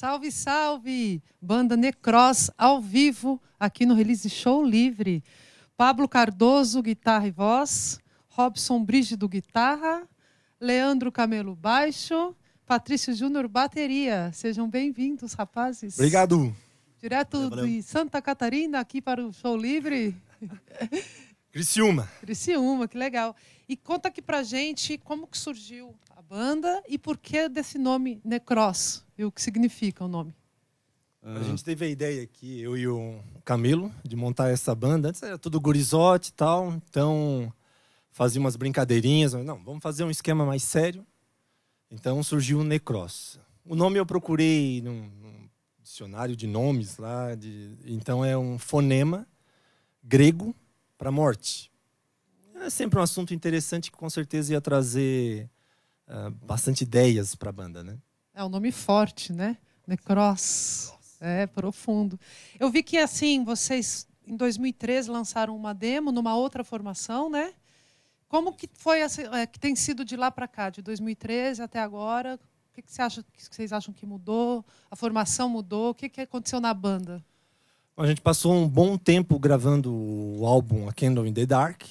Salve, salve! Banda Necros ao vivo aqui no Release Show Livre. Pablo Cardoso, guitarra e voz. Robson Brígido, guitarra. Leandro Camelo, baixo. Patrício Júnior, bateria. Sejam bem-vindos, rapazes. Obrigado. Direto Valeu. de Santa Catarina, aqui para o Show Livre. Criciúma. Criciúma, que legal. E conta aqui pra gente como que surgiu banda e por que desse nome Necros e o que significa o nome? Ah. A gente teve a ideia aqui, eu e o Camilo, de montar essa banda. Antes era tudo gurizote e tal, então fazia umas brincadeirinhas. Mas não, vamos fazer um esquema mais sério. Então surgiu o Necros. O nome eu procurei num, num dicionário de nomes lá. De, então é um fonema grego para morte. É sempre um assunto interessante que com certeza ia trazer ah, bastante ideias para a banda, né? É um nome forte, né? Necross. É profundo. Eu vi que assim, vocês em 2003 lançaram uma demo numa outra formação, né? Como que foi essa, é, que tem sido de lá para cá, de 2013 até agora? O que, que, você acha, que vocês acham que mudou? A formação mudou? O que, que aconteceu na banda? A gente passou um bom tempo gravando o álbum A Candle in the Dark.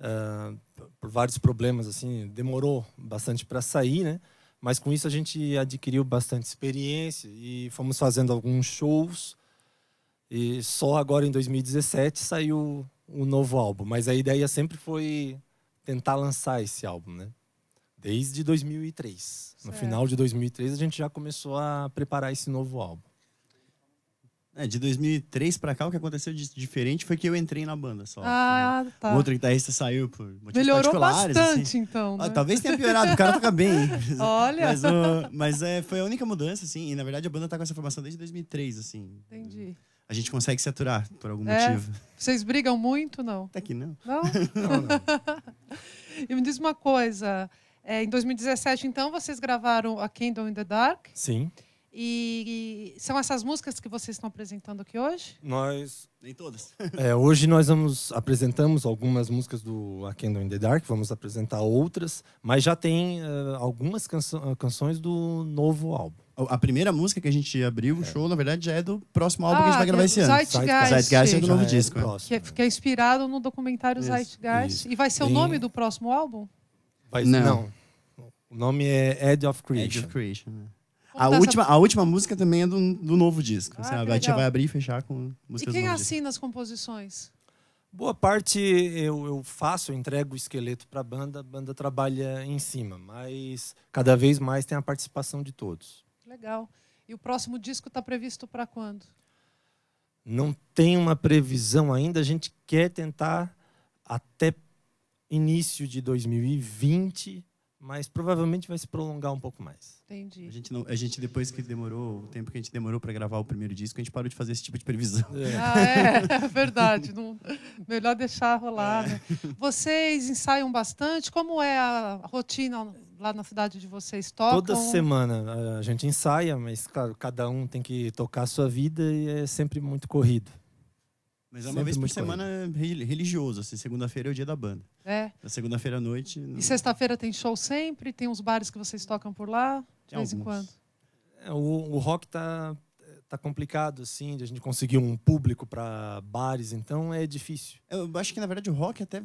Uh, por vários problemas, assim, demorou bastante para sair, né? Mas com isso a gente adquiriu bastante experiência e fomos fazendo alguns shows. E só agora em 2017 saiu o um novo álbum. Mas a ideia sempre foi tentar lançar esse álbum, né? Desde 2003. Certo. No final de 2003 a gente já começou a preparar esse novo álbum. É, de 2003 pra cá, o que aconteceu de diferente foi que eu entrei na banda só. Ah, né? tá. O outro guitarrista saiu por motivos Melhorou particulares. Melhorou assim. bastante, assim. então. Ah, né? Ah, talvez tenha piorado, o cara toca bem. Hein? Olha! Mas, o, mas é, foi a única mudança, assim. E, na verdade, a banda tá com essa formação desde 2003, assim. Entendi. A gente consegue se aturar, por algum é. motivo. Vocês brigam muito, não? Até que não. Não? não, não. e me diz uma coisa. É, em 2017, então, vocês gravaram A Kingdom in the Dark. Sim. Sim. E, e, são essas músicas que vocês estão apresentando aqui hoje? Nós. Nem todas. é, hoje nós vamos apresentamos algumas músicas do A Candle in the Dark, vamos apresentar outras, mas já tem uh, algumas canso eh, canções do novo álbum. A primeira música que a gente abriu o é. show, na verdade, já é do próximo álbum ah, que a gente ah, vai gravar é esse ano. Zeitgeist. Zeitgeist é do novo é disco. Né? que, é, né? que, é, inspirado no documentário isso, Zeitgeist. Isso. E vai ser o nome do próximo álbum? Vai, não. não. O nome é Edge of Creation. Edge of Creation, né? a última, a última música também é do, do novo disco. Ah, A gente vai abrir e fechar com músicas E quem assina as composições? Boa parte eu, eu faço, eu entrego o esqueleto para a banda, a banda trabalha em cima, mas cada vez mais tem a participação de todos. Legal. E o próximo disco está previsto para quando? Não tem uma previsão ainda, a gente quer tentar até início de 2020 mas provavelmente vai se prolongar um pouco mais. Entendi. A gente, não, a gente depois que demorou, o tempo que a gente demorou para gravar o primeiro disco, a gente parou de fazer esse tipo de previsão. É, ah, é, é verdade. Não, melhor deixar rolar. É. Né? Vocês ensaiam bastante? Como é a rotina lá na cidade de vocês? Tocam? Toda semana a gente ensaia, mas claro, cada um tem que tocar a sua vida e é sempre muito corrido. Mas é uma Sempre vez por semana corrida. religioso, assim, segunda-feira é o dia da banda. É. Na segunda-feira à noite. Não... E sexta-feira tem show sempre? Tem uns bares que vocês tocam por lá? De tem vez alguns. em quando? É, o, o, rock tá, tá complicado, assim, de a gente conseguir um público para bares, então é difícil. Eu acho que, na verdade, o rock até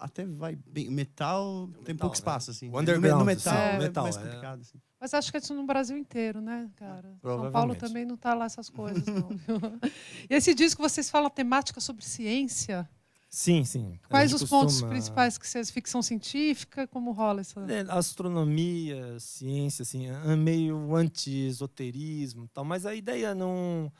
até vai bem. Metal, metal tem pouco né? espaço, assim. O underground, no metal, é, metal, mais é. complicado, assim. Mas acho que é isso no Brasil inteiro, né, cara? São Paulo também não tá lá essas coisas, não. e esse disco, vocês falam temática sobre ciência? Sim, sim. Quais os costuma... pontos principais que vocês... Ficção científica, como rola isso? É, astronomia, ciência, assim, é meio anti-esoterismo tal. Mas a ideia não,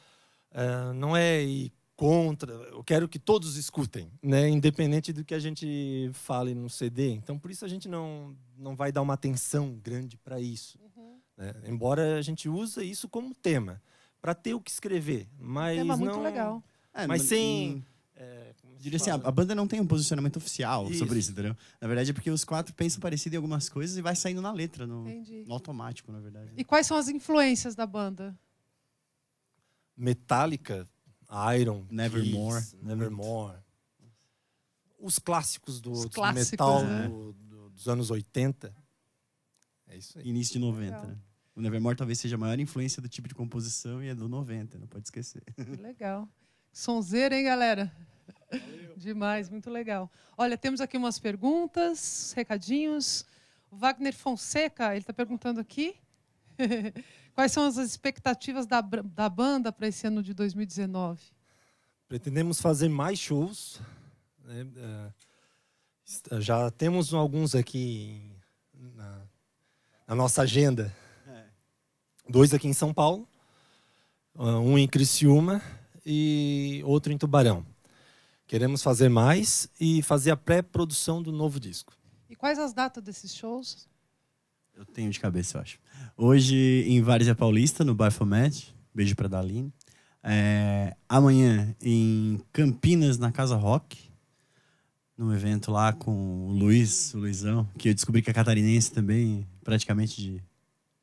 é, não é ir contra, eu quero que todos escutem, né? independente do que a gente fale no CD. Então, por isso a gente não, não vai dar uma atenção grande para isso. Uhum. Né? Embora a gente use isso como tema, para ter o que escrever. Mas tema muito legal. É, mas, sem... É, diria assim, a, a, banda não tem um posicionamento oficial isso. sobre isso, entendeu? Na verdade é porque os quatro pensam parecido em algumas coisas e vai saindo na letra, no, no automático, na verdade. Né. E quais são as influências da banda? Metallica, Iron, Nevermore. Nevermore. Os clássicos do, Os clássicos, metal né? do, do, dos anos 80. É isso aí. Início de 90, né? O Nevermore talvez seja a maior influência do tipo de composição e é do 90, não pode esquecer. Legal. Sonzeira, hein, galera? Valeu. Demais, muito legal. Olha, temos aqui umas perguntas, recadinhos. O Wagner Fonseca, ele está perguntando aqui. Quais são as expectativas da, da banda para esse ano de 2019? Pretendemos fazer mais shows. Né? É, já temos alguns aqui na, na nossa agenda. É. Dois aqui em São Paulo, ah, um em Criciúma e outro em Tubarão. Queremos fazer mais e fazer a pré-produção do novo disco. E quais as datas desses shows? Eu tenho de cabeça, eu acho. Hoje em Várzea Paulista, no Baphomet. Beijo pra Daline. É, amanhã em Campinas, na Casa Rock. Num evento lá com o Luiz, o Luizão, que eu descobri que é catarinense também, praticamente de,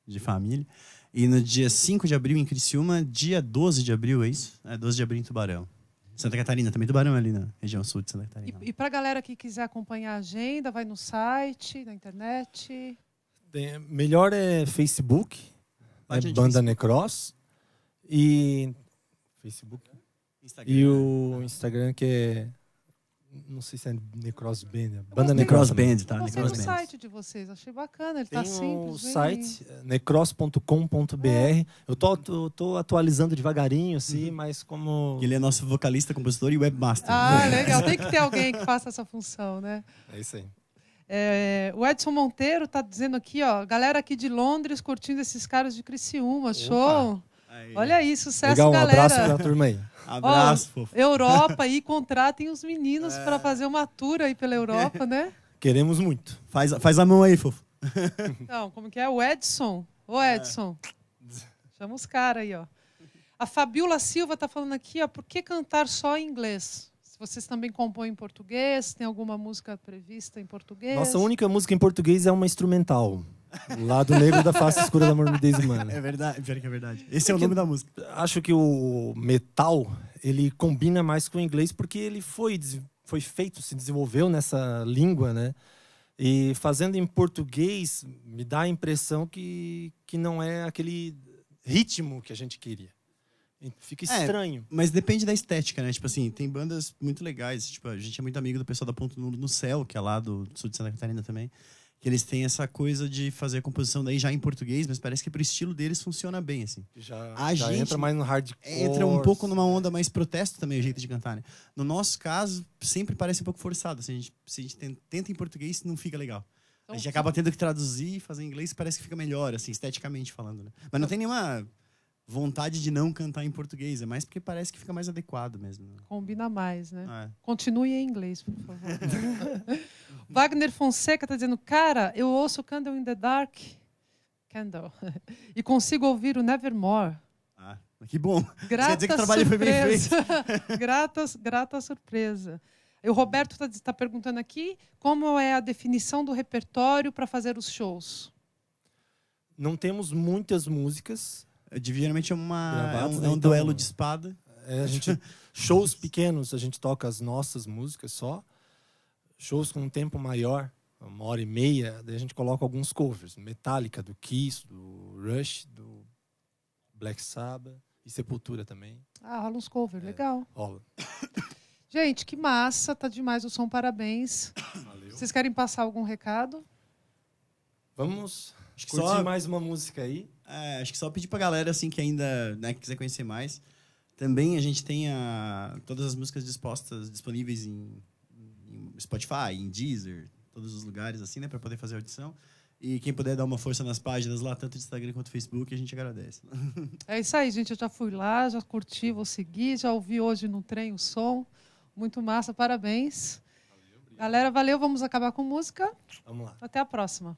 de família. E no dia 5 de abril em Criciúma, dia 12 de abril, é isso? É 12 de abril em Tubarão. Santa Catarina também, Tubarão é ali na região sul de Santa Catarina. E, e para a galera que quiser acompanhar a agenda, vai no site, na internet? Tem, melhor é Facebook, é banda Facebook. Necros. E. Facebook. Instagram. E o Instagram que é. Não sei se é Necros Band. É banda Necros, Band, tá? O Necros site de vocês, achei bacana, ele tá Tem tá simples. o site é, necros.com.br. É. Eu tô, tô, tô, atualizando devagarinho, assim, uhum. mas como. Ele é nosso vocalista, compositor e webmaster. Ah, legal. Tem que ter alguém que faça essa função, né? É isso aí. É, o Edson Monteiro está dizendo aqui, ó, galera aqui de Londres curtindo esses caras de Criciúma, Opa. show. Aí. Olha aí, sucesso, Legal, um galera. Um abraço pra turma aí. Abraço, fofo. Europa aí, contratem os meninos é. para fazer uma tour aí pela Europa, né? Queremos muito. Faz, faz a mão aí, fofo. Então, como que é? O Edson. Ô, é. Edson. É. Chama os caras aí, ó. A Fabiola Silva tá falando aqui, ó, por que cantar só em inglês? Vocês também compõem em português? Tem alguma música prevista em português? Nossa única música em português é uma instrumental. Lado Negro da Face Escura da Morbidez Humana. É verdade, pior que é verdade. Esse é, é o nome da música. Acho que o metal, ele combina mais com o inglês porque ele foi, foi feito, se desenvolveu nessa língua, né? E fazendo em português, me dá a impressão que, que não é aquele ritmo que a gente queria. Fica é, estranho. É, mas depende da estética, né? Tipo assim, tem bandas muito legais. Tipo, a gente é muito amigo do pessoal da Ponto Nulo no Céu, que é lá do sul de Santa Catarina também. Que eles têm essa coisa de fazer a composição daí já em português, mas parece que pro estilo deles funciona bem, assim. Já, a já gente entra mais no hardcore. Entra um pouco numa assim. onda mais protesto também, o jeito de cantar, né? No nosso caso, sempre parece um pouco forçado. Assim, a gente, se a gente tenta em português, não fica legal. Então, a gente acaba tendo que traduzir e fazer em inglês, parece que fica melhor, assim, esteticamente falando, né? Mas não tem nenhuma vontade de não cantar em português. É mais porque parece que fica mais adequado mesmo. Né? Combina mais, né? É. Continue em inglês, por favor. Wagner Fonseca está dizendo, cara, eu ouço Candle in the Dark, Candle, e consigo ouvir o Nevermore. Ah, que bom. Grata Quer dizer que o trabalho surpresa. foi bem feito. grata, grata surpresa. o Roberto está tá perguntando aqui como é a definição do repertório para fazer os shows. Não temos muitas músicas, Geralmente é, uma, é um, né, é um então, duelo de espada. É, a gente, shows pequenos, a gente toca as nossas músicas só. Shows com um tempo maior, uma hora e meia, daí a gente coloca alguns covers. Metallica, do Kiss, do Rush, do Black Sabbath e Sepultura também. Ah, rola uns covers, é, legal. Rola. Gente, que massa, tá demais o som, parabéns. Valeu. Vocês querem passar algum recado? Vamos Acho que curtir só... mais uma música aí. É, acho que só pedir pra galera, assim, que ainda né, que quiser conhecer mais. Também a gente tem a, todas as músicas dispostas, disponíveis em, em Spotify, em Deezer, todos os lugares, assim, né? Pra poder fazer audição. E quem puder dar uma força nas páginas lá, tanto do Instagram quanto do Facebook, a gente agradece. É isso aí, gente. Eu já fui lá, já curti, vou seguir, já ouvi hoje no trem o som. Muito massa, parabéns. Valeu, Galera, valeu. Vamos acabar com música. Vamos lá. Até a próxima.